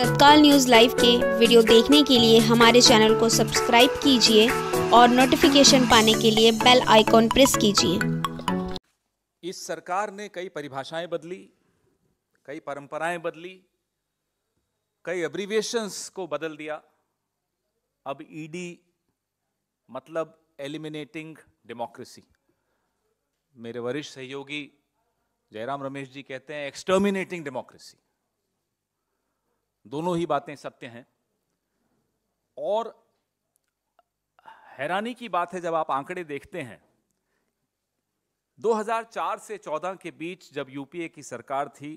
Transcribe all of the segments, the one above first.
तत्काल news live के video देखने के लिए हमारे चैनल को सब्सक्राइब कीजिए और नोटिफिकेशन पाने के लिए बेल आइकॉन प्रेस कीजिए इस सरकार ने कई परिभाषाएं बदली कई परंपराएं बदली कई अब्रीविएशंस को बदल दिया अब ईडी e मतलब एलिमिनेटिंग डेमोक्रेसी मेरे वरिष्ठ सहयोगी जयराम रमेश जी कहते हैं एक्सटर्मिनेटिंग डेमोक्रेसी दोनों ही बातें सत्य हैं और हैरानी की बात है जब आप आंकड़े देखते हैं 2004 से 14 के बीच जब यूपीए की सरकार थी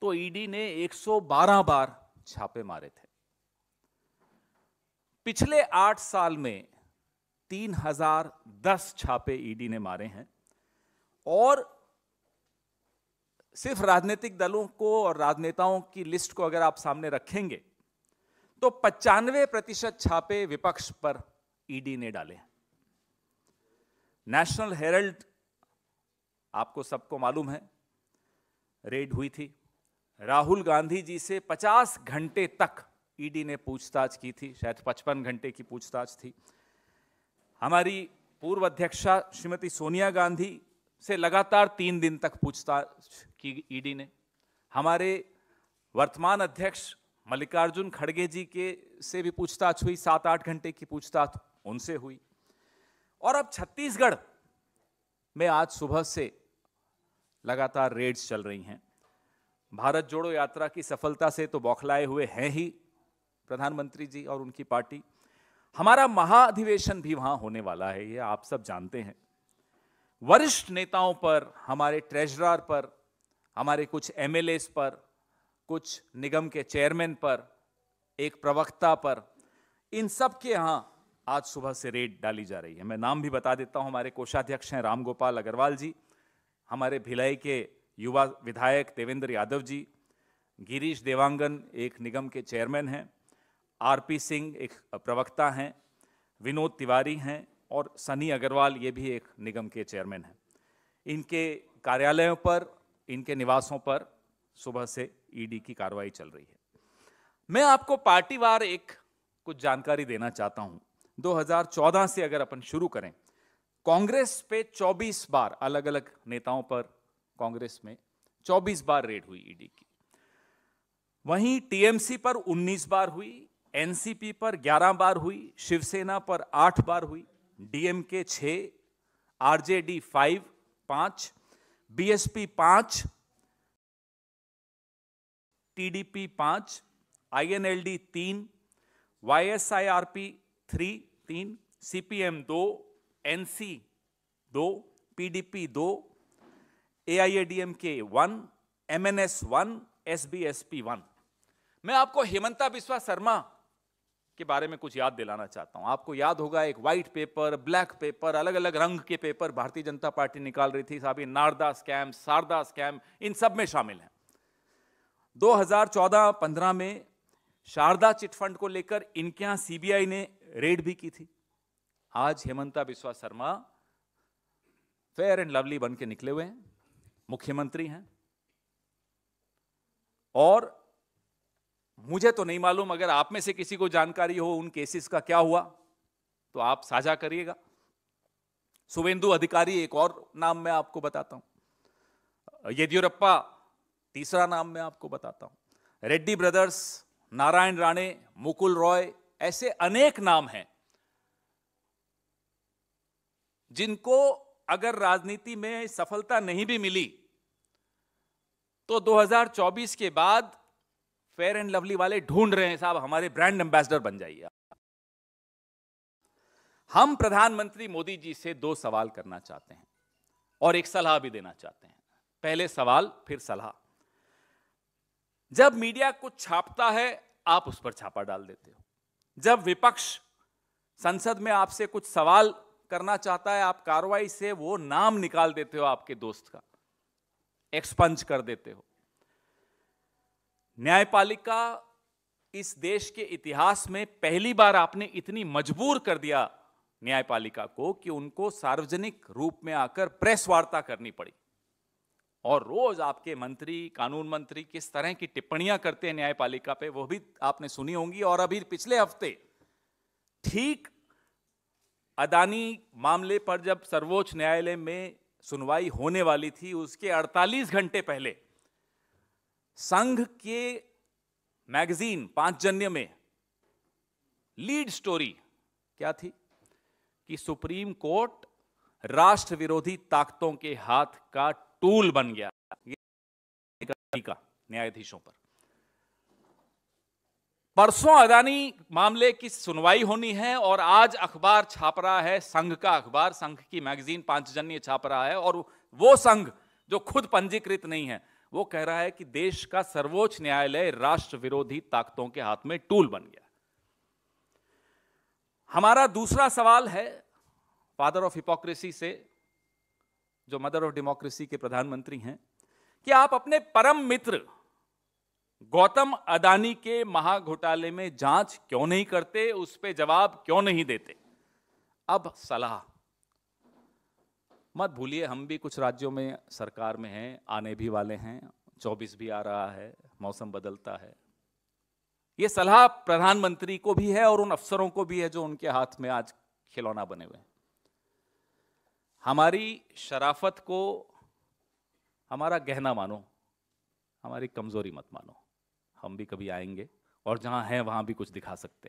तो ईडी ने 112 बार छापे मारे थे पिछले आठ साल में 3010 छापे ईडी ने मारे हैं और सिर्फ राजनीतिक दलों को और राजनेताओं की लिस्ट को अगर आप सामने रखेंगे तो पचानवे प्रतिशत छापे विपक्ष पर ईडी e ने डाले नेशनल हेरल्ड आपको सबको मालूम है रेड हुई थी राहुल गांधी जी से 50 घंटे तक ईडी e ने पूछताछ की थी शायद 55 घंटे की पूछताछ थी हमारी पूर्व अध्यक्षा श्रीमती सोनिया गांधी से लगातार तीन दिन तक पूछताछ की ईडी e ने हमारे वर्तमान अध्यक्ष मल्लिकार्जुन खड़गे जी के से भी पूछताछ हुई सात आठ घंटे की पूछताछ उनसे हुई और अब छत्तीसगढ़ में आज सुबह से लगातार रेड्स चल रही हैं भारत जोड़ो यात्रा की सफलता से तो बौखलाए हुए हैं ही प्रधानमंत्री जी और उनकी पार्टी हमारा महाअधिवेशन भी वहां होने वाला है ये आप सब जानते हैं वरिष्ठ नेताओं पर हमारे ट्रेजरर पर हमारे कुछ एम पर कुछ निगम के चेयरमैन पर एक प्रवक्ता पर इन सब के यहाँ आज सुबह से रेड डाली जा रही है मैं नाम भी बता देता हूँ हमारे कोषाध्यक्ष हैं राम गोपाल अग्रवाल जी हमारे भिलाई के युवा विधायक देवेंद्र यादव जी गिरीश देवांगन एक निगम के चेयरमैन हैं आरपी सिंह एक प्रवक्ता हैं विनोद तिवारी हैं और सनी अग्रवाल ये भी एक निगम के चेयरमैन हैं इनके कार्यालयों पर इनके निवासों पर सुबह से ईडी की कार्रवाई चल रही है मैं आपको पार्टीवार एक कुछ जानकारी देना चाहता हूं 2014 से अगर अपन शुरू करें कांग्रेस पे 24 बार अलग अलग नेताओं पर कांग्रेस में 24 बार रेड हुई ईडी की वहीं टीएमसी पर 19 बार हुई एनसीपी पर 11 बार हुई शिवसेना पर 8 बार हुई डीएमके छ आरजेडी फाइव पांच बीएसपी पांच टीडीपी एल आईएनएलडी तीन वाईएसआईआरपी थ्री तीन सीपीएम दो एनसी दो पीडीपी दो AIADMK one MNS one SBSP one मैं आपको हेमंता बिस्वा शर्मा के बारे में कुछ याद दिलाना चाहता हूँ आपको याद होगा एक व्हाइट पेपर ब्लैक पेपर अलग अलग रंग के पेपर भारतीय जनता पार्टी निकाल रही थी साहब नारदा स्कैम शारदा स्कैम इन सब में शामिल हैं 2014-15 में शारदा चिटफंड को लेकर इनके यहाँ सीबीआई ने रेड भी की थी आज Himanta Biswa Sarma fair and lovely बन के निकले हुए हैं मुख्यमंत्री हैं और मुझे तो नहीं मालूम अगर आप में से किसी को जानकारी हो उन केसेस का क्या हुआ तो आप साझा करिएगा सुवेंदु अधिकारी एक और नाम मैं आपको बताता हूं येदियुरप्पा तीसरा नाम मैं आपको बताता हूं रेड्डी ब्रदर्स नारायण राणे मुकुल रॉय ऐसे अनेक नाम हैं जिनको अगर राजनीति में सफलता नहीं भी मिली तो 2024 के बाद फेयर एंड लवली वाले ढूंढ रहे हैं साहब हमारे ब्रांड एम्बेसडर बन जाइए हम प्रधानमंत्री मोदी जी से दो सवाल करना चाहते हैं और एक सलाह भी देना चाहते हैं पहले सवाल फिर सलाह जब मीडिया कुछ छापता है आप उस पर छापा डाल देते हो जब विपक्ष संसद में आपसे कुछ सवाल करना चाहता है आप कार्रवाई से वो नाम निकाल देते हो आपके दोस्त का एक्सपंज कर देते हो न्यायपालिका इस देश के इतिहास में पहली बार आपने इतनी मजबूर कर दिया न्यायपालिका को कि उनको सार्वजनिक रूप में आकर प्रेस वार्ता करनी पड़ी और रोज आपके मंत्री कानून मंत्री किस तरह की टिप्पणियां करते हैं न्यायपालिका पे वो भी आपने सुनी होंगी और अभी पिछले हफ्ते ठीक अदानी मामले पर जब सर्वोच्च न्यायालय में सुनवाई होने वाली थी उसके 48 घंटे पहले संघ के मैगजीन पांचजन्य में लीड स्टोरी क्या थी कि सुप्रीम कोर्ट राष्ट्र विरोधी ताकतों के हाथ का टूल बन गया का न्यायाधीशों पर परसों अदानी मामले की सुनवाई होनी है और आज अखबार छाप रहा है संघ का अखबार संघ की मैगजीन पांचजन्य छाप रहा है और वो संघ जो खुद पंजीकृत नहीं है वो कह रहा है कि देश का सर्वोच्च न्यायालय राष्ट्र विरोधी ताकतों के हाथ में टूल बन गया हमारा दूसरा सवाल है फादर ऑफ हिपोक्रेसी से जो मदर ऑफ डेमोक्रेसी के प्रधानमंत्री हैं कि आप अपने परम मित्र गौतम अदानी के महाघोटाले में जांच क्यों नहीं करते उस पर जवाब क्यों नहीं देते अब सलाह मत भूलिए हम भी कुछ राज्यों में सरकार में हैं आने भी वाले हैं चौबीस भी आ रहा है मौसम बदलता है ये सलाह प्रधानमंत्री को भी है और उन अफसरों को भी है जो उनके हाथ में आज खिलौना बने हुए हैं हमारी शराफत को हमारा गहना मानो हमारी कमजोरी मत मानो हम भी कभी आएंगे और जहां हैं वहां भी कुछ दिखा सकते हैं